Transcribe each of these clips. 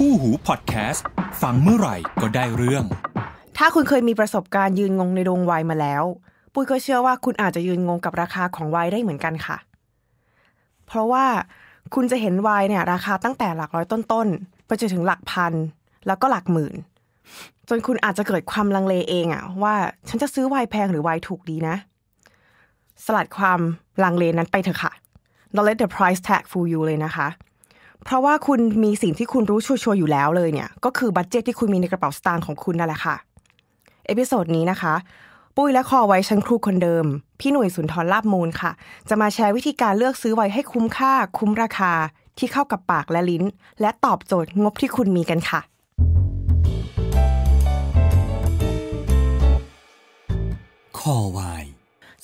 คู่หูพอดแคสต์ฟังเมื่อไหร่ก็ได้เรื่อง ถ้าคุณเคยมีประสบการณ์ยืนงงในโรงไวมาแล้วปุ้ยก็เชื่อว่าคุณอาจจะยืนงงกับราคาของไวได้เหมือนกันค่ะ เพราะว่าคุณจะเห็นไวเนี่ย ราคาตั้งแต่หลักร้อยต้นๆไปจนถึงหลักพันแล้วก็หลักหมื่นจนคุณอาจจะเกิดความลังเลเองอะว่า ฉันจะซื้อไวแพงหรือไวถูกดีนะ สลัดความลังเลนั้นไปเถอะค่ะ Don't let the price tag fool you เลยนะคะเพราะว่าคุณมีสิ่งที่คุณรู้ชัวร์อยู่แล้วเลยเนี่ยก็คือบัตเจตที่คุณมีในกระเป๋าสตางค์ของคุณนั่นแหละค่ะเอพิโซดนี้นะคะ ปุ้ยและคอไว้ชั้นครูคนเดิมพี่หนุ่ยสุนทรลาบมูลค่ะ จะมาแชร์วิธีการเลือกซื้อไว้ให้คุ้มค่า คุ้มราคาที่เข้ากับปากและลิ้น และตอบโจทย์งบที่คุณมีกันค่ะคอไว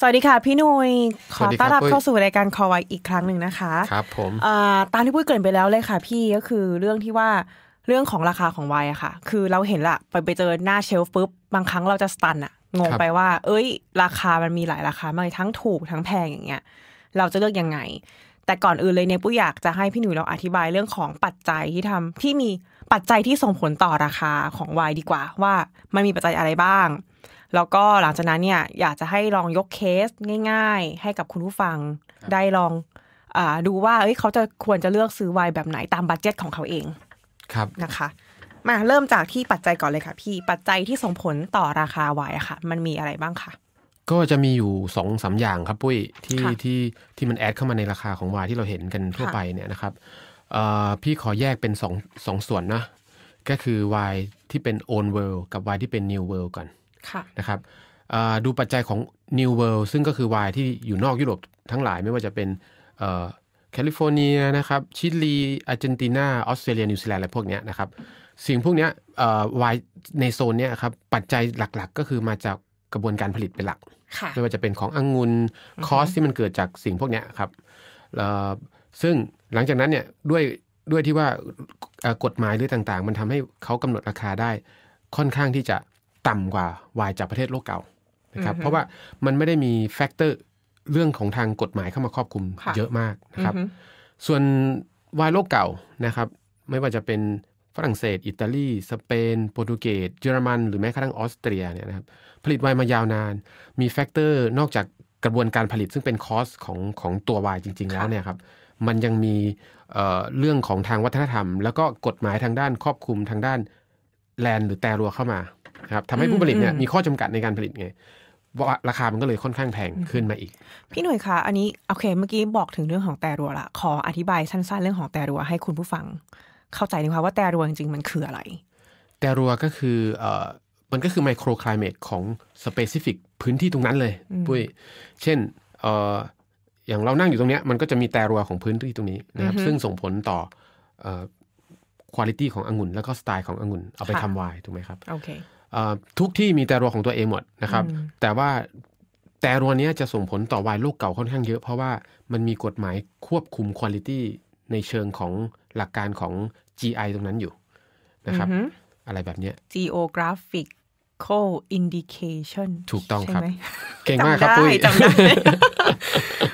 สวัสดีค่ะพี่นุยขอต้อนรับเข้าสู่รายการคอไวอีกครั้งหนึ่งนะคะ ครับ ผมตามที่พูดเกินไปแล้วเลยค่ะ พี่ก็คือเรื่องที่ว่าเรื่องของราคาของไวน์อะค่ะ คือเราเห็นละไปไปเจอหน้าเชลฟ์ปุ๊บบางครั้งเราจะสตันอะงงไปว่า เอ้ย ราคามันมีหลายราคามากทั้งถูกทั้งแพงอย่างเงี้ยเราจะเลือกยังไงแต่ก่อนอื่นเลยเนี่ยปุ้ยอยากจะให้พี่หนุ่ยเราอธิบายเรื่องของปัจจัยที่ทำที่มีปัจจัยที่ส่งผลต่อราคาของไวน์ดีกว่า ว่ามันมีปัจจัยอะไรบ้างแล้วก็หลังจากนั้นเนี่ยอยากจะให้ลองยกเคสง่ายๆ ให้กับคุณผู้ฟัง ได้ลองอดูว่าเเขาจะควรจะเลือกซื้อไวน์แบบไหนตามบัตเจ็ตของเขาเองครับนะคะ มาเริ่มจากที่ปัจจัยก่อนเลยค่ะ พี่ปัจจัยที่ส่งผลต่อราคาไวน์ค่ะมันมีอะไรบ้างคะก็จะมีอยู่สองสาอย่างครับปุ้ยที่ที่ที่มันแอดเข้ามาในราคาของวาที่เราเห็นกันทั่วไปเนี่ยนะครับพี่ขอแยกเป็นสองสองส่วนนะ ก็คือวาที่เป็น o นเ world กับวาที่เป็น new world ก่อนนะครับดูปัจจัยของ New World ซึ่งก็คือวายที่อยู่นอกยุโรปทั้งหลาย ไม่ว่าจะเป็นแคลิฟอร์เนียนะครับชิลี อาร์เจนตินา ออสเตรเลียนิวซีแลนด์อะไรพวกนี้นะครับสิ่งพวกนี้วายในโซนนี้ครับปัจจัยหลักๆ ก็คือมาจากกระบวนการผลิตเป็นหลัก ไม่ว่าจะเป็นขององุ่นคอสที่มันเกิดจากสิ่งพวกนี้ครับซึ่งหลังจากนั้นเนี่ยด้วยด้วยที่ว่ากฎหมายหรือต่าง ๆ มันทำให้เขากำหนดราคาได้ค่อนข้างที่จะต่ำกว่าวายจากประเทศโลกเก่านะครับเพราะว่ามันไม่ได้มีแฟกเตอร์เรื่องของทางกฎหมายเข้ามาครอบคุมเยอะมากนะครับส่วนวายโลกเก่านะครับ ไม่ว่าจะเป็นฝรั่งเศสอิตาลีสเปน โปรตุเกสเยอรมัน หรือแม้กระทั่งออสเตรียเนี่ยนะครับผลิตไวน์มายาวนาน มีแฟกเตอร์นอกจากกระบวนการผลิต ซึ่งเป็นคอสของของตัววายจริง ๆแล้วเนี่ยครับ มันยังมีเเรื่องของทางวัฒนธรรม แล้วก็กฎหมายทางด้านครอบคุมทางด้านแลนหรือแต่รัวเข้ามาครับทำให้ผู้ผลิตเนี่ยมีข้อจำกัดในการผลิตไงว่าราคามันก็เลยค่อนข้างแพงขึ้นมาอีก พี่หน่วยคะอันนี้ โอเคเมื่อกี้บอกถึงเรื่องของแต่รัวละขออธิบายสั้นๆเรื่องของแต่รัวให้คุณผู้ฟังเข้าใจนะคะว่าแต่รัวจริงๆมันคืออะไร แต่รัวก็คือเอ่อมันก็คือไมโครคลายเมตของสเปซิฟิกพื้นที่ตรงนั้นเลยปุ้ยเช่นเอ่ออย่างเรานั่งอยู่ตรงเนี้ยมันก็จะมีแต่รัวของพื้นที่ตรงนี้นะครับซึ่งส่งผลต่อคุณภาพขององุ่น แล้วก็สไตล์ขององุ่นเอาไปทำไวน์ถูกไหมครับโอเคทุกที่มีแต่รัวของตัวเองหมดนะครับ แต่ว่าแต่รัวนี้จะส่งผลต่อไวน์โลกเก่าค่อนข้างเยอะ เพราะว่ามันมีกฎหมายควบคุมคุณภาพในเชิงของหลักการของ GI ตรงนั้นอยู่ นะครับ อะไรแบบนี้ geographic indication ถูกต้องครับ เก่งมากครับปุ้ยจำได้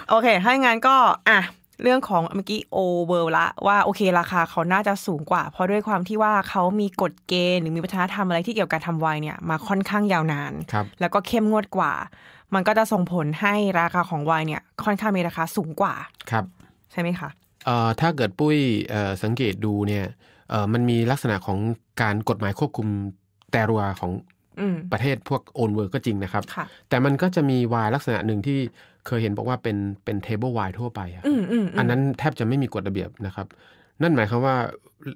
โอเคถ้าอย่างนั้นก็ อ่ะเรื่องของเมื่อกี้โอเวอร์ละว่าโอเคราคาเขาน่าจะสูงกว่า เพราะด้วยความที่ว่าเขามีกฎเกณฑ์หรือมีวัฒนธรรมอะไรที่เกี่ยวกับทำไวน์เนี่ยมาค่อนข้างยาวนาน แล้วก็เข้มงวดกว่า มันก็จะส่งผลให้ราคาของไวน์เนี่ยค่อนข้างมีราคาสูงกว่าครับใช่ไหมคะเอ่อถ้าเกิดปุ้ยสังเกตดูเนี่ยเอ่อมันมีลักษณะของการกฎหมายควบคุมแต่รัวของประเทศพวกโอนเวิร์ก็จริงนะครับ แต่มันก็จะมีวายลักษณะหนึ่งที่เคยเห็นบอกว่าเป็นเป็นเทเบิลวายทั่วไปออันนั้นแทบจะไม่มีกฎระเบียบนะครับ นั่นหมายความว่า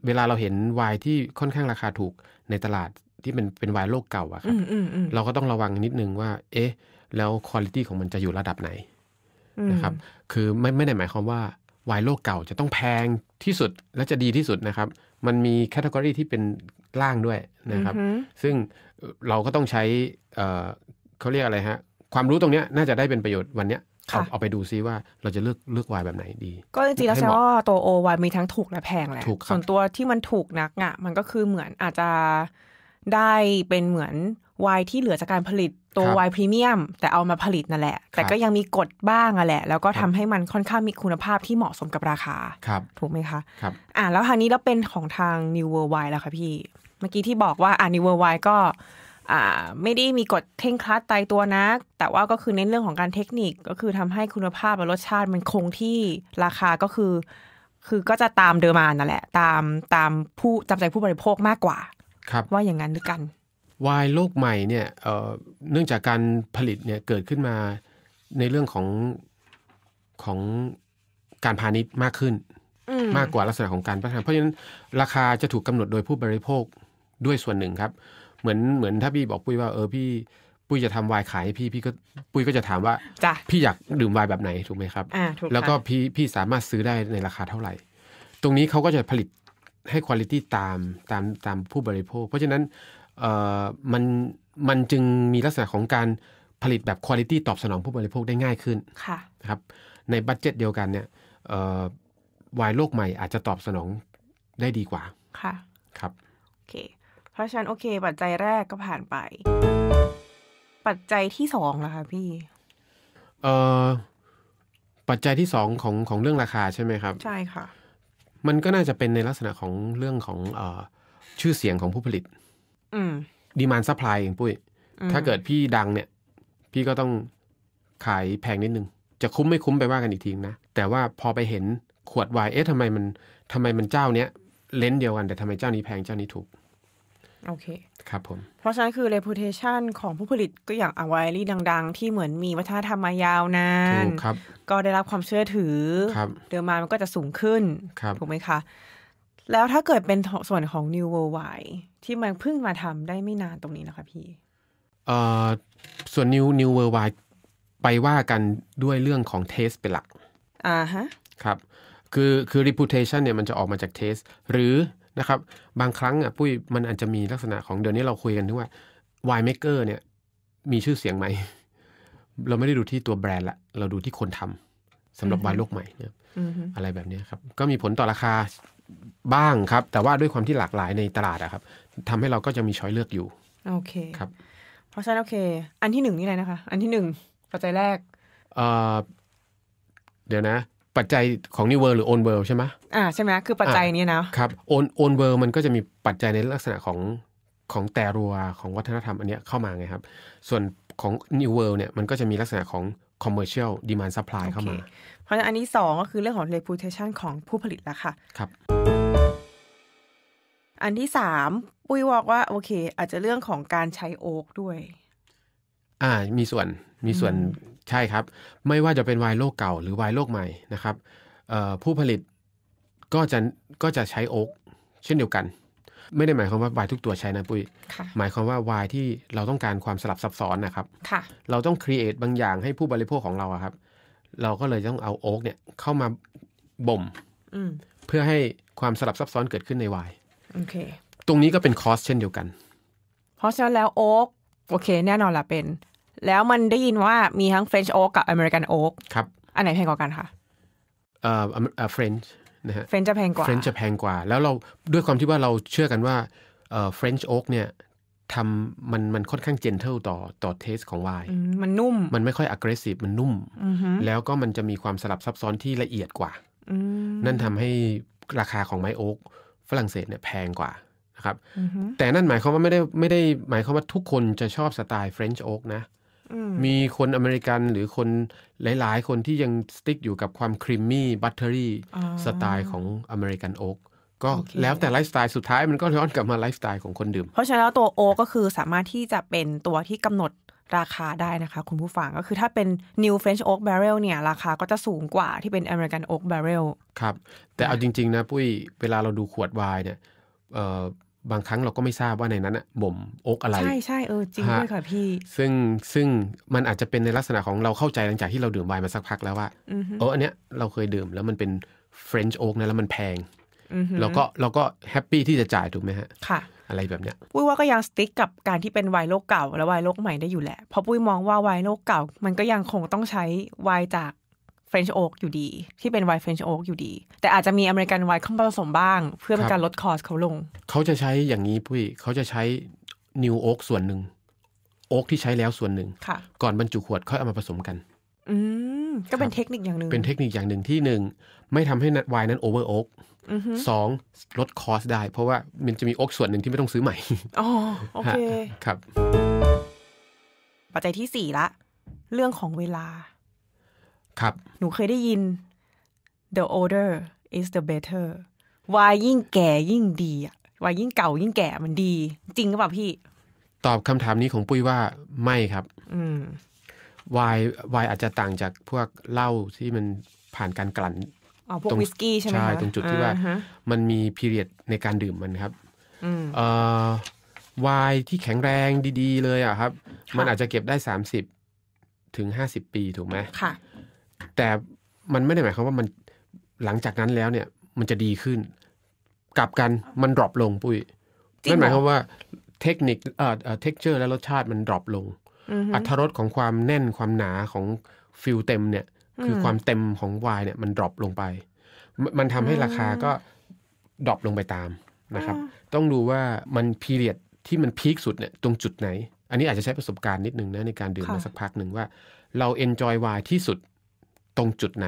เวลาเราเห็นวายที่ค่อนข้างราคาถูกในตลาดที่เป็นเป็นวายโลกเก่าอะครับเราก็ต้องระวังนิดนึงว่า เอ๊ะแล้วคุณภาพของมันจะอยู่ระดับไหน นะครับ คือไม่ไม่ได้หมายความว่าวายโลกเก่าจะต้องแพงที่สุดและจะดีที่สุดนะครับมันมีแคตตากรีที่เป็น ล่างด้วยนะครับ ซึ่งเราก็ต้องใช้เขาเรียกอะไรฮะ ความรู้ตรงเนี้ยน่าจะได้เป็นประโยชน์วันเนี้ยเอาเอาไปดูซิว่าเราจะเลือกเลือกวายแบบไหนดี ก็จริงๆแล้วใช่ว่าตัวโอวายมีทั้งถูกและแพงแหละส่วนตัวที่มันถูกนักอ่ะมันก็คือเหมือนอาจจะได้เป็นเหมือนไวน์ที่เหลือจากการผลิตตัวไวน์พรีเมียม แต่เอามาผลิตนั่นแหละ แต่ก็ยังมีกฎบ้างอ่ะแหละ แล้วก็ทำให้มันค่อนข้างมีคุณภาพที่เหมาะสมกับราคา ครับ ถูกไหมคะครับอ่าแล้วทางนี้แล้วเป็นของทาง New World Wine แล้วค่ะพี่เมื่อกี้ที่บอกว่าอ่า New World Wine ก็อ่าไม่ได้มีกฎเท่งคลัดตายตัวนะ แต่ว่าก็คือเน้นเรื่องของการเทคนิคก็คือทำให้คุณภาพและรสชาติมันคงที่ราคาก็คือ คือก็จะตามเดิมานนั่นแหละ ตามตามผู้จำใจผู้บริโภคมากกว่าครับ ว่าอย่างนั้นหรือกันวายโลกใหม่เนี่ยเเนื่องจากการผลิตเนี่ยเกิดขึ้นมาในเรื่องของของการพาณิชย์มากขึ้นมากกว่าลักษณะของการพัฒนาเพราะฉะนั้นราคาจะถูกกาหนดโดยผู้บริโภคด้วยส่วนหนึ่งครับ เหมือนเหมือนถ้าพี่บอกปุ้ยว่าเออพี่ ปุ้ยจะทำวายขายพี่พี่ก็ปุ้ยก็จะถามว่าพี่อยากดื่มวายแบบไหนถูกไหมครับแล้วก็พี่พี่สามารถซื้อได้ในราคาเท่าไหร่ ตรงนี้เขาก็จะผลิตให้คุณภาพตามตามตามผู้บริโภค เพราะฉะนั้นมันมันจึงมีลักษณะของการผลิตแบบคุณภาพตอบสนองผู้บริโภคได้ง่ายขึ้นะนะครับ ในบัตเจ็ตเดียวกันเนี่ยวายโลกใหม่อาจจะตอบสนองได้ดีกว่า ค่ะ ครับ โอเค เพราะฉะนั้นโอเค ปัจจัยแรกก็ผ่านไป ปัจจัยที่สองล่ะคะพี่ เอ่อ ปัจจัยที่สองของของเรื่องราคาใช่ไหมครับ ใช่ค่ะ มันก็น่าจะเป็นในลักษณะของเรื่องของเอ่อชื่อเสียงของผู้ผลิตดีมานซัพพลายเองปุ้ย ถ้าเกิดพี่ดังเนี่ย พี่ก็ต้องขายแพงนิดนึง จะคุ้มไม่คุ้มไปว่ากันอีกทีนะแต่ว่าพอไปเห็นขวดไวน์เอ๊ะทำไมมันทำไมมันเจ้าเนี้ย เลนส์เดียวกัน แต่ทำไมเจ้านี้แพงเจ้านี้ถูก โอเค ครับผม เพราะฉะนั้นคือ reputation ของผู้ผลิตก็อย่างอวายรี่ดังๆ ที่เหมือนมีวัฒนธรรมมายาวนานถูกครับ ก็ได้รับความเชื่อถือเดิมมามันก็จะสูงขึ้นถูกไหมคะแล้วถ้าเกิดเป็นส่วนของ New World Wide ที่มันเพิ่งมาทำได้ไม่นานตรงนี้นะคะพี่เอ่อส่วน New New World Wide ไปว่ากันด้วยเรื่องของเทสเป็นหลัก อ่าฮะ ครับ คือคือ reputation เนี่ยมันจะออกมาจากเทส หรือนะครับ บางครั้งอ่ะปุ้ยมันอาจจะมีลักษณะของเดี๋ยวนี้เราคุยกันที่ว่า wine maker เนี่ย มีชื่อเสียงไหม เราไม่ได้ดูที่ตัวแบรนด์ละเราดูที่คนทำสำหรับวายโลกใหม่อะไรแบบนี้ครับ ก็มีผลต่อราคาบ้างครับ แต่ว่าด้วยความที่หลากหลายในตลาดอะครับทำให้เราก็จะมีช้อยเลือกอยู่ โอเคครับ เพราะฉะนั้นโอเค อันที่หนึ่งนี่อะไรนะคะ อันที่หนึ่งปัจจัยแรกเอ่อเดี๋ยวนะ ปัจจัยของนิเวอร์หรือโอนเวิร์ใช่ไหมอ่าใช่ไหมคือปัจจัยนี้นะครับโอนโอนเวิร์มันก็จะมีปัจจัยในลักษณะของของแต่รัวของวัฒนธรรมอันเนี้ยเข้ามาไงครับ ส่วนของนิเวอร์เนี่ยมันก็จะมีลักษณะของคอเมอร์เชียลดีมานซัพพลายเข้ามาเพราะฉะนั้นอันที่2ก็คือเรื่องของเรปูเทชันของผู้ผลิตละค่ะ ครับอันที่สามปุ้ยบอกว่าโอเค อาจจะเรื่องของการใช้โอ๊กด้วย อ่ามีส่วนมีส่วนใช่ครับ ไม่ว่าจะเป็นไวน์โลกเก่าหรือไวน์โลกใหม่นะครับผู้ผลิตก็จะก็จะใช้โอ๊กเช่นเดียวกัน ไม่ได้หมายความว่าวายทุกตัวใช้นะปุ้ยหมายความว่าวายที่เราต้องการความสลับซับซ้อนนะครับเราต้องครีเอทบางอย่างให้ผู้บริโภคของเราครับ เราก็เลยต้องเอาโอ๊กเนี่ยเข้ามาบ่มเพื่อให้ความสลับซับซ้อนเกิดขึ้นในวายตรงนี้ก็เป็นคอสเช่นเดียวกันเพราะฉะนั้นแล้วโอ๊กโอเคแน่นอนละเป็น แล้วมันได้ยินว่ามีทั้ง French Oak กับ American Oak ครับอันไหนแพงกว่ากันคะเอ่อเอ่อเฟรนช์นะฮะเฟรนช์จะแพงกว่าเฟรนช์จะแพงกว่า แล้วเราด้วยความที่ว่าเราเชื่อกันว่าเอ่อเฟรนช์โอ๊กเนี่ยทำมันมันค่อนข้างเจนเทลต่อต่อเทสของไวน์มันนุ่มมันไม่ค่อย aggressive มันนุ่มแล้วก็มันจะมีความสลับซับซ้อนที่ละเอียดกว่านั่นทำให้ราคาของไม้โอ๊กฝรั่งเศสเนี่ยแพงกว่านะครับแต่นั่นหมายความว่าไม่ได้ไม่ได้หมายความว่าทุกคนจะชอบสไตล์เฟรนช์โอ๊กนะมีคนอเมริกันหรือคนหลาย ๆ คนที่ยังสติ๊กอยู่กับความ ครีมมี่ บัตเตอรี่สไตล์ของอเมริกันโอ๊กก็แล้วแต่ไลฟ์สไตล์สุดท้ายมันก็ย้อนกลับมาไลฟ์สไตล์ของคนดื่ม เพราะฉะนั้นตัวโอกก็คือสามารถที่จะเป็นตัวที่กำหนดราคาได้นะคะ คุณผู้ฟังก็คือถ้าเป็น New French Oak Barrel เนี่ย ราคาก็จะสูงกว่าที่เป็น American Oak Barrel ครับ แต่เอาจริงๆนะ ปุ้ยเวลาเราดูขวดไวน์เนี่ยบางครั้งเราก็ไม่ทราบว่าในนั้นอะบ่ม โอ๊กอะไร ใช่ใช่เออ จริงด้วยค่ะพี่ ซึ่งซึ่งมันอาจจะเป็นในลักษณะของเราเข้าใจหลังจากที่เราดื่มไวน์มาสักพักแล้วว่าเอออันเนี้ยเราเคยดื่ม แล้วมันเป็น French Oak นะแล้วมันแพงเราก็เราก็แฮปปี้ที่จะจ่ายถูกไหมฮะค่ะะไรแบบเนี้ยปุ้ยว่าก็ยังสติ๊กกับการที่เป็นวัยโลกเก่าและวัยโลกใหม่ได้อยู่แหละ เพราะปุ้ยมองว่าวัยโลกเก่ามันก็ยังคงต้องใช้วัยจากเฟรนช์โอ๊กอยู่ดี ที่เป็นไวน์เฟรนช์โอ๊กอยู่ดี แต่อาจจะมีอเมริกันไวน์เข้ามาผสมบ้าง เพื่อเป็นการลดคอสเขาลง เขาจะใช้อย่างนี้ปุ้ยเขาจะใช้นิวโอ๊กส่วนหนึ่งโอ๊กที่ใช้แล้วส่วนหนึ่งก่อนบรรจุขวดค่อยเอามาผสมกัน อืมก็เป็นเทคนิคอย่างหนึ่งเป็นเทคนิคอย่างหนึ่งที่หนึ่งไม่ทำให้วายนั้นโอเวอร์โอ๊กสองลดคอสได้ เพราะว่ามันจะมีโอ๊กส่วนหนึ่งที่ไม่ต้องซื้อใหม่อ๋อโอเคครับ ปัจจัยที่สี่ละ เรื่องของเวลา ครับ หนูเคยได้ยิน the older is the better วายยิ่งแก่ยิ่งดีอะวายยิ่งเก่ายิ่งแก่มันดี จริงหรือเปล่าพี่ ตอบคำถามนี้ของปุ้ยว่าไม่ครับ อืมวายวายอาจจะต่างจากพวกเหล้าที่มันผ่านการกลั่นออววิสกี้ใช่ไหมคะใช่ ตรงจุดที่ว่ามันมีพีเรียดในการดื่มมันครับวายที่แข็งแรงดี ๆ เลยอ่ะครับ มันอาจจะเก็บได้สามสิบถึงห้าสิบปีถูกไหมค่ะ แต่มันไม่ได้หมายความว่ามันหลังจากนั้นแล้วเนี่ย มันจะดีขึ้น กลับกันมันดรอปลงปุ้ยนั่นหมายความว่าเทคนิคเอ่อเท็กเจอร์และรสชาติมันดรอปลงอัตรรสของความแน่นความหนาของฟิลเต็มเนี่ย คือความเต็มของวายเนี่ย มันดรอปลงไป มันทำให้ราคาก็ดรอปลงไปตามนะครับ ต้องดูว่ามันพีเรียดที่มันพีคสุดเนี่ยตรงจุดไหน อันนี้อาจจะใช้ประสบการณ์นิดนึงนะ ในการดื่มมาสักพักหนึ่งว่าเราเอนจอยวายที่สุดตรงจุดไหน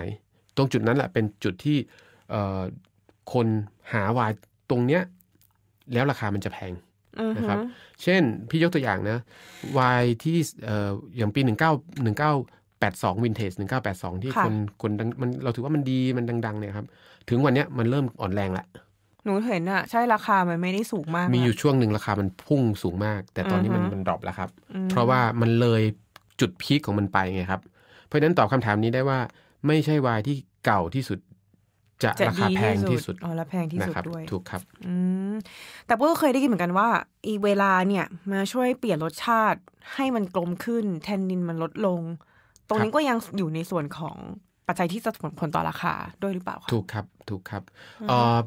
ตรงจุดนั้นแหละ เป็นจุดที่คนหาวายตรงเนี้ยแล้วราคามันจะแพงนะครับเช่นพี่ยกตัวอย่างนะวายที่อย่างปี 19งเ82 vintage 1982ที่คนคนมันเราถือว่ามันดีมันดังๆเนี่ยครับถึงวันนี้มันเริ่มอ่อนแรงละหนูเห็นอะใช่ราคามันไม่ได้สูงมาก มีอยู่ช่วงหนึ่งราคามันพุ่งสูงมาก แต่ตอนนี้มันมันดรอปแล้วครับเพราะว่ามันเลยจุดพีคของมันไปไงครับเพราะฉะนั้นตอบคำถามนี้ได้ว่า ไม่ใช่วายที่เก่าที่สุดจะราคาแพงที่สุดอ๋อและแพงที่สุดด้วยถูกครับ อืมแต่ก็เคยได้ยินเหมือนกันว่า อีเวลาเนี่ย มาช่วยเปลี่ยนรสชาติให้มันกลมขึ้นแทนนินมันลดลง ตรงนี้ก็ยังอยู่ในส่วนของปัจจัยที่จะส่งผลต่อราคาด้วยหรือเปล่าคะถูกครับ ถูกครับเอ่อ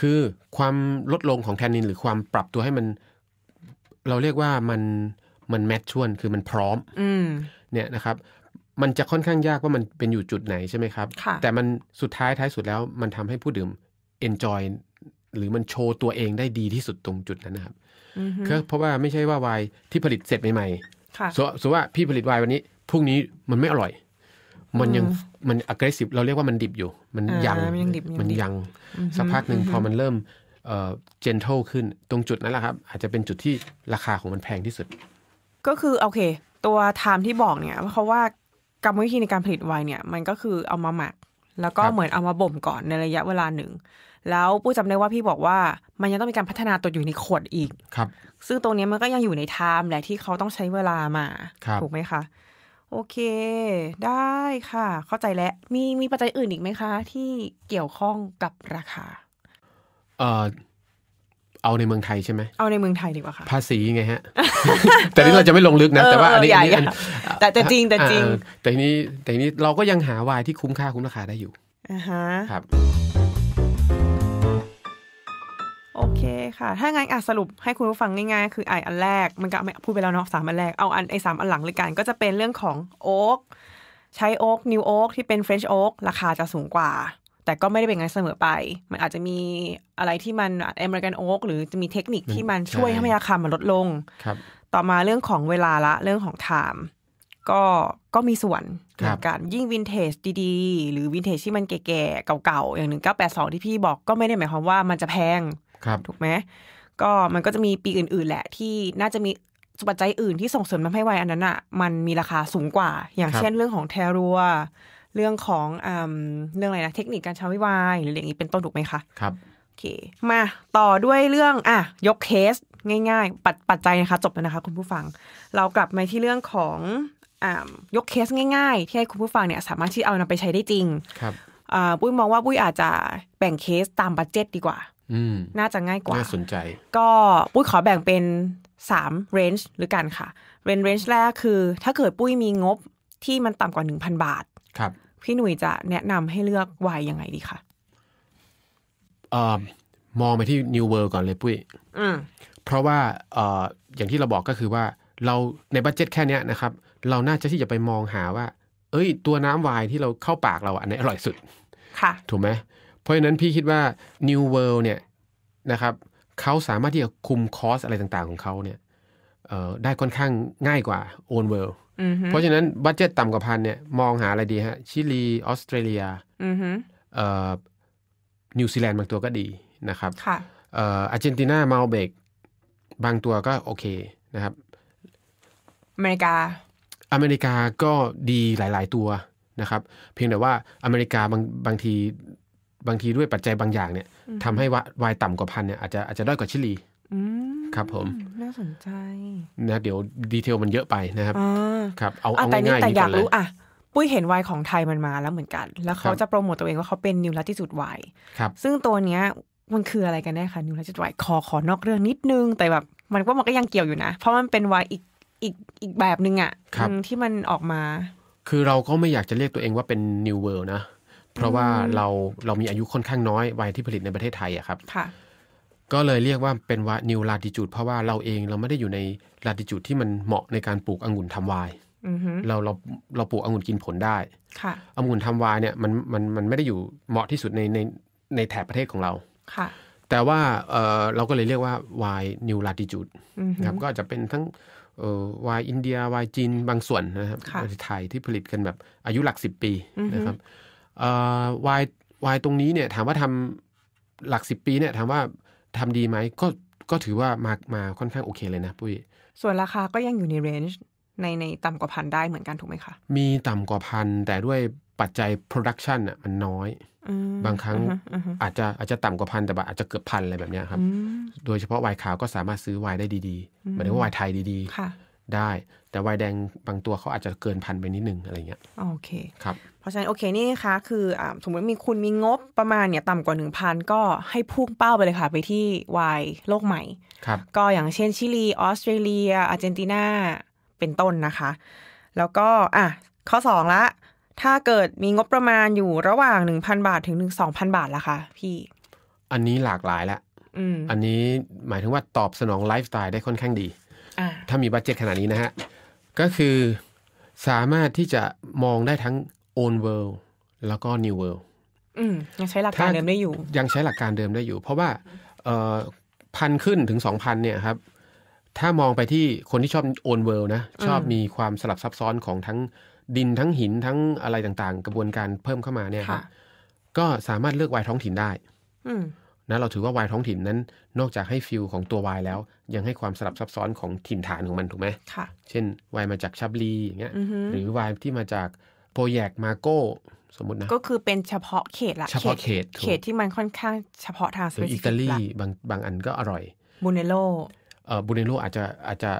คือความลดลงของแทนนิน หรือความปรับตัวให้มัน เราเรียกว่ามันมันแมทชวนคือมันพร้อมเนี่ยนะครับมันจะค่อนข้างยากว่ามันเป็นอยู่จุดไหน ใช่ไหมครับ แต่มันสุดท้ายท้ายสุดแล้วมันทำให้ผู้ดื่ม enjoy หรือมันโชว์ตัวเองได้ดีที่สุดตรงจุดนั้นนะครับเพราะว่าไม่ใช่ว่าวาย ที่ผลิตเสร็จใหม่ๆสมมติว่าพี่ผลิตวายวันนี้ พรุ่งนี้มันไม่อร่อย มันยังมัน aggressive เราเรียกว่ามันดิบอยู่ มันยังมันยังสักพักหนึ่งพอมันเริ่ม เอ่อ gentle ขึ้นตรงจุดนั้นแหละครับ อาจจะเป็นจุดที่ราคาของมันแพงที่สุด ก็คือโอเค ตัวไทม์ที่บอกเนี่ยเพราะว่ากรรมวิธีในการผลิตไวน์เนี่ย มันก็คือเอามาหมักแล้วก็เหมือนเอามาบ่มก่อนในระยะเวลาหนึ่ง แล้วปู้จำได้ว่าพี่บอกว่ามันยังต้องมีการพัฒนาตัวอยู่ในขวดอีกครับ ซึ่งตรงนี้มันก็ยังอยู่ในไทม์แหละที่เขาต้องใช้เวลามาถูกไหมคะ โอเค ได้ค่ะ เข้าใจแล้ว มีมีปัจจัยอื่นอีกไหมคะที่เกี่ยวข้องกับราคาเอ่อเอาในเมืองไทยใช่ไหมเอาในเมืองไทยดีกว่าค่ะ ภาษีไงฮะ แต่นี่เราจะไม่ลงลึกนะ แต่ว่าอันนี้แต่แต่จริงแต่จริงแต่นี้แต่นี้เราก็ยังหาวายที่คุ้มค่าคุ้มราคาได้อยู่อ่าฮะครับโอเคค่ะ ถ้างั้นอ่ะสรุปให้คุณผู้ฟังง่ายๆ คือไออันแรก มันก็พูดไปแล้วเนาะสามอันแรก เอาอันไอสามอันหลังเลยกัน ก็จะเป็นเรื่องของ โอ๊กใช้โอ๊กนิวโอ๊กที่เป็นเฟรนช์โอ๊กราคาจะสูงกว่าแต่ก็ไม่ได้เป็นงั้นเสมอไป มันอาจจะมีอะไรที่มันอเมริกันโอ๊กหรือจะมีเทคนิคที่มันช่วยให้ราคามันลดลง ครับ ต่อมาเรื่องของเวลาละเรื่องของไทม์ก็ก็มีส่วนเหมือนกันยิ่งวินเทจดีๆ หรือวินเทจที่มันแก่ๆเก่าๆ อย่างหนึ่งเก้าแปดสองที่พี่บอกก็ไม่ได้หมายความว่ามันจะแพง ครับ ถูกไหมก็มันก็จะมีปีอื่นๆ แหละที่น่าจะมีปัจจัยอื่นที่ส่งเสริมทำให้ไวน์อันนั้นอ่ะมันมีราคาสูงกว่า อย่างเช่นเรื่องของแทรัวเรื่องของเรื่องอะไรนะ เทคนิคการใช้วิวาย หรืออย่างนี้ เป็นต้นถูกไหมคะ ครับโอเค มาต่อด้วยเรื่องอ่ะยกเคสง่าย ๆ ปัดปัดใจนะคะ จบแล้วนะคะ คุณผู้ฟัง เรากลับมาที่เรื่องของยกเคสง่ายๆ ที่ให้คุณผู้ฟังเนี่ยสามารถที่เอานำไปใช้ได้จริง ครับปุ้ยมองว่าปุ้ยอาจจะแบ่งเคสตามบัตเจ็ตดีกว่าน่าจะง่ายกว่าน่าสนใจก็ปุ้ยขอแบ่งเป็นสามเรนจ์หรือกันค่ะ เรนจ์แรกคือ ถ้าเกิดปุ้ยมีงบที่มันต่ำกว่าหนึ่งพันบาท ครับพี่หนุ่ยจะแนะนำให้เลือกวัยยังไงดีคะ เออมองไปที่ New World ก่อนเลยปุ้ยเพราะว่าเออย่างที่เราบอกก็คือว่า เราในบัตเจ็ตแค่นี้นะครับ เราน่าจะที่จะไปมองหาว่า เอ้ย ตัวน้ำวายที่เราเข้าปากเราอันไหนอร่อยสุด ค่ะ ถูกไหม เพราะฉะนั้นพี่คิดว่า New World เนี่ยนะครับเขาสามารถที่จะคุมคอสอะไรต่างๆของเขาเนี่ยได้ค่อนข้างง่ายกว่าโอนเวิลด์เพราะฉะนั้นบัตเจ็ตต่ำกว่าพันเนี่ยมองหาอะไรดีฮะชิลีออสเตรเลียนิวซีแลนด์บางตัวก็ดีนะครับอาร์เจนตินามาลเบกบางตัวก็โอเคนะครับ อเมริกา อเมริกาก็ดีหลาย ๆตัวนะครับ เพียงแต่ว่าอเมริกาบางบางทีบางทีด้วยปัจจัยบางอย่าง เนี่ยทำให้วายต่ำกว่าพันเนี่ยอาจจะอาจจะด้อยกว่าชิลีครับ ผมาสนใจนะ เดี๋ยวดีเทลมันเยอะไปนะครับครับ เอาเอาง่ายๆแต่อยากรู้อ่ะ ปุ้ยเห็นไวายของไทยมันมาแล้วเหมือนกัน แล้วเขาจะโปรโมทตัวเองว่าเขาเป็นนิวลัติสุดไวับ ซึ่งตัวเนี้ยมันคืออะไรกันแน่คะนิวลัติสุดไวายขอขอนอกเรื่องนิดนึง แต่แบบมันก็มันก็ยังเกี่ยวอยู่นะ เพราะมันเป็นไวายอีกอีกอีกแบบหนึ่งอะที่มันออกมา คือเราก็ไม่อยากจะเรียกตัวเองว่าเป็นนิวเวิลด์นะ เพราะว่าเราเรามีอายุค่อนข้างน้อยไวนยที่ผลิตในประเทศไทยอะครับค่ะก็เลยเรียกว่าเป็นวานิวลาติจูดเพราะว่าเราเองเราไม่ได้อยู่ในลาติจูดที่มันเหมาะในการปลูกองุ่นทำวายเราเราเราปลูกองุ่นกินผลได้ค่ะองุ่นทำวายเนี่ยมันมันมันไม่ได้อยู่เหมาะที่สุดในในในแถบประเทศของเราค่ะแต่ว่าเออเราก็เลยเรียกว่าวายนิวลาติจูดนะครับก็อาจจะเป็นทั้งวายอินเดียวายจีนบางส่วนนะครับไทยที่ผลิตกันแบบอายุหลักสิบปีนะครับวายวายตรงนี้เนี่ยถามว่าทำหลักสิบปีเนี่ยถามว่าทำดีไหมก็ก็ถือว่ามามาค่อนข้างโอเคเลยนะ ปุ้ยส่วนราคาก็ยังอยู่ในเรนจ์ในในต่ำกว่าพันได้เหมือนกันถูกไหมคะ มีต่ำกว่าพันแต่ด้วยปัจจัย production อ่ะมันน้อย บางครั้งอาจจะอาจจะต่ำกว่าพันแต่อาจจะเกือบพันอะไรแบบนี้ครับ โดยเฉพาะวายขาวก็สามารถซื้อวายได้ดีๆหมายถึงว่าวายไทยดีๆได้แต่ไวายแดงบางตัวเขาอาจจะเกินพันไปนิดนึงอะไรเงี้ย โอเคครับเพราะฉะนั้นโอเคนี่คะคืออสมมติมีคุณมีงบประมาณเนี่ย ต่ำกว่า 1,000 ก็ให้พุ่งเป้าไปเลยค่ะ ไปที่วายโลกใหม่ ครับ ก็อย่างเช่นชิลี ออสเตรเลียอาร์เจนตินาเป็นต้นนะคะ แล้วก็อ่ะ ข้อ2ละถ้าเกิดมีงบประมาณอยู่ระหว่าง 1,000 บาทถึง1,2,000 บาทละคะพี่ อันนี้หลากหลายละอันนี้หมายถึงว่าตอบสนองไลฟ์สไตล์ได้ค่อนข้างดีถ้ามีบัตเจ็ตขนาดนี้นะฮะก็คือสามารถที่จะมองได้ทั้ง old world แล้วก็ new world ยังใช้หลักการเดิมได้อยู่ ยังใช้หลักการเดิมได้อยู่ เพราะว่าพันขึ้นถึงสองพันเนี่ยครับ ถ้ามองไปที่คนที่ชอบโอนเวิลนะ ชอบมีความสลับซับซ้อนของทั้งดินทั้งหินทั้งอะไรต่างๆ กระบวนการเพิ่มเข้ามาเนี่ยครับก็สามารถเลือกวัยท้องถิ่นได้นะเราถือว่าวายท้องถิ่นนั้น นอกจากให้ฟิลของตัววายแล้ว ยังให้ความสลับซับซ้อนของถิ่นฐานของมัน ถูกไหมค่ะ เช่นวายมาจากชับลีอย่างเงี้ย หรือวายที่มาจาก โปรแยกมาโก้ สมมตินะ ก็คือเป็นเฉพาะเขตละเฉพาะเขตเขตที่มันค่อนข้างเฉพาะทางสเปซิฟิกอิตาลีบางบางอันก็อร่อยบูเนโลเอ่อบูเนโลอาจจะอาจจะ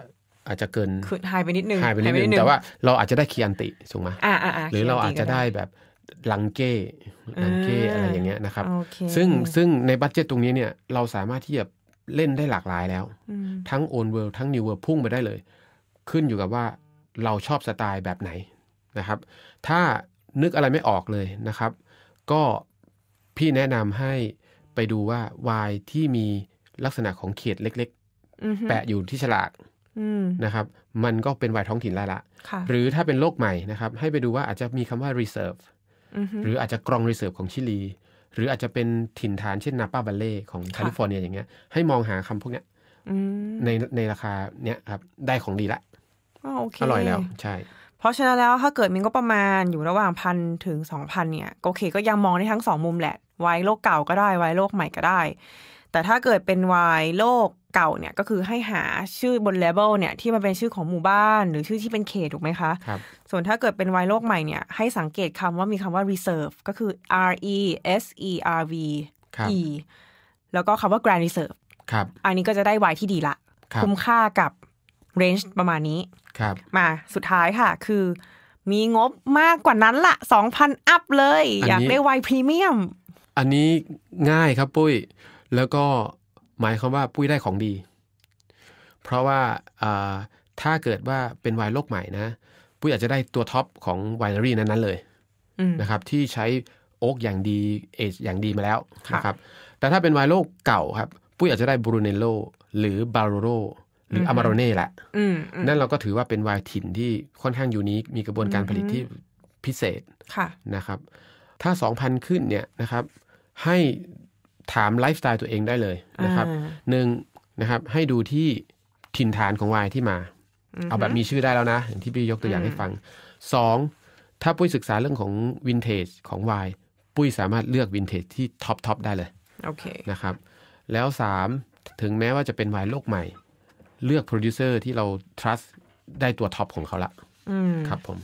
อาจจะเกินคือหายไปนิดนึงหายไปนิดนึงแต่ว่าเราอาจจะได้คียันติถูกไหมหรือเราอาจจะได้แบบลังเก้ลังเก้อะไรอย่างเงี้ยนะครับ ซึ่ง ซึ่งในบัตเจตตรงนี้เนี่ย เราสามารถที่จะเล่นได้หลากหลายแล้ว ทั้งโอนเวิร์ทั้งนิวเวิร์พุ่งไปได้เลย ขึ้นอยู่กับว่าเราชอบสไตล์แบบไหนนะครับ ถ้านึกอะไรไม่ออกเลยนะครับ ก็พี่แนะนำให้ไปดูว่าวายที่มีลักษณะของเขต เล็กๆ แปะอยู่ที่ฉลากนะครับ มันก็เป็นวายท้องถิ่นไล้ละ หรือถ้าเป็นโลกใหม่นะครับ ให้ไปดูว่าอาจจะมีคำว่า reserve หรืออาจจะกรองรีเซิร์ฟของชิลี หรืออาจจะเป็นถิ่นฐานเช่นนาปาบาลเล่ของแคลิฟอร์เนียอย่างเงี้ยให้มองหาคำพวกเนี้ยในในราคาเนี้ยครับ ได้ของดีละอร่อยแล้วใช่ เพราะฉะนั้นแล้วถ้าเกิดมีก็ประมาณอยู่ระหว่างพันถึงสองพันเนี่ยโอเคก็ยังมองได้ทั้งสองมุมแหละวโลกเก่าก็ได้ไวโลกใหม่ก็ได้ แต่ถ้าเกิดเป็นไวโลกเก่าเนี่ย ก็คือให้หาชื่อบนเลเวลเนี่ยที่มันเป็นชื่อของหมู่บ้าน หรือชื่อที่เป็นเขตถูกไหมคะครับส่วนถ้าเกิดเป็นไวโลกใหม่เนี่ยให้สังเกตคำว่ามีคำว่า reserve ก็คือ R E S E R V E แล้วก็คำว่า grand reserve ครับ อันนี้ก็จะได้ไวที่ดีละ คุ้มค่ากับเรนจ์ประมาณนี้ครับ มาสุดท้ายค่ะ คือมีงบมากกว่านั้นละ2,000อัพเลย อยากได้ไวพรีเมียมอันนี้ง่ายครับปุ้ยแล้วก็หมายความว่าปุ้ยได้ของดี เพราะว่าถ้าเกิดว่าเป็นไวน์โลกใหม่นะปุ้ยอาจจะได้ตัวท็อป ของไวน์รี่นั้นๆเลยนะครับ ที่ใช้โอ๊กอย่างดีเอจอย่างดีมาแล้วนะครับ แต่ถ้าเป็นไวน์โลกเก่าครับ ปุ้ยอาจจะได้บรูเนโลหรือบาโรโรหรืออามาโรเน่แหละนั่นเราก็ถือว่าเป็นไวน์ถิ่นที่ค่อนข้างยูนิคมีกระบวนการผลิตที่พิเศษนะครับ ถ้า2,000ขึ้นเนี่ยนะครับ ใหถามไลฟ์สไตล์ตัวเองได้เลยนะครับหนึ่งนะครับให้ดูที่ถิ่นฐานของวายที่มา เอาแบบมีชื่อได้แล้วนะอย่างที่พี่ยกตัวอย่างให้ฟัง สอง ถ้าปุ้ยศึกษาเรื่องของวินเทจของวายปุ้ยสามารถเลือกวินเทจที่ท็อปทอปได้เลยโอเคนะครับ แล้วสาม ถึงแม้ว่าจะเป็นวายโลกใหม่ เลือกโปรดิวเซอร์ที่เรา trust ได้ตัวท็อปของเขาละครับผม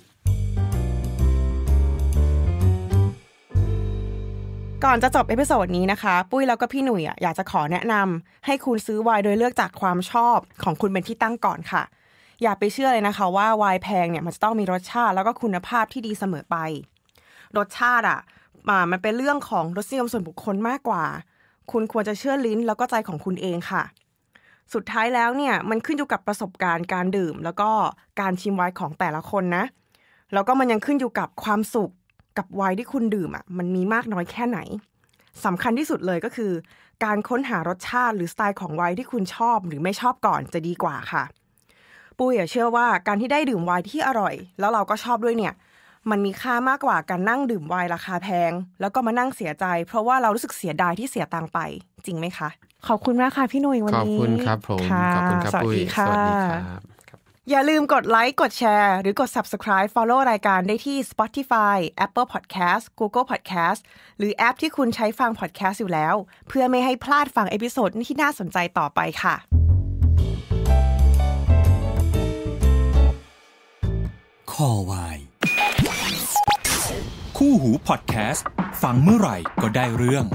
ก่อนจะจบเอพิโซดนี้นะคะปุ้ยแล้วก็พี่หนุ่ยอยากจะขอแนะนำ ให้คุณซื้อไวายโดยเลือกจากความชอบของคุณเป็นที่ตั้งก่อนค่ะ อย่าไปเชื่อเลยนะคะ ว่าไวายแพงเนี่ยมันจะต้องมีรสชาติแล้วก็คุณภาพที่ดีเสมอไป รสชาติอ่ะมันเป็นเรื่องของรสนิยมส่วนบุคคลมากกว่า คุณควรจะเชื่อลิ้น แล้วก็ใจของคุณเองค่ะ สุดท้ายแล้วเนี่ยมันขึ้นอยู่กับประสบการณ์การดื่ม แล้วก็การชิมไวายของแต่ละคนนะแล้วก็มันยังขึ้นอยู่กับความสุขกับไวน์ที่คุณดื่มอ่ะมันมีมากน้อยแค่ไหนสำคัญที่สุดเลยก็คือ การค้นหารสชาติ หรือสไตล์ของไวน์ที่คุณชอบหรือไม่ชอบก่อนจะดีกว่าค่ะปุ้ยเชื่อว่าการที่ได้ดื่มไวน์ที่อร่อย แล้วเราก็ชอบด้วยเนี่ย มันมีค่ามากกว่าการนั่งดื่มไวน์ราคาแพง แล้วก็มานั่งเสียใจ เพราะว่าเรารู้สึกเสียดายที่เสียตังไป จริงไหมคะขอบคุณมากค่ะพี่นุ้ยวันนี้ขอบคุณครับผมขอบคุณครับปุ้ยสวัสดีค่ะอย่าลืมกดไลค์กดแชร์หรือกด subscribe follow รายการได้ที่ Spotify Apple Podcast Google Podcast หรือแอปที่คุณใช้ฟัง podcast อยู่แล้ว เพื่อไม่ให้พลาดฟัง เอพิโซดที่น่าสนใจต่อไปค่ะคอวายคู่หูพอดแคสต์ฟังเมื่อไหร่ก็ได้เรื่อง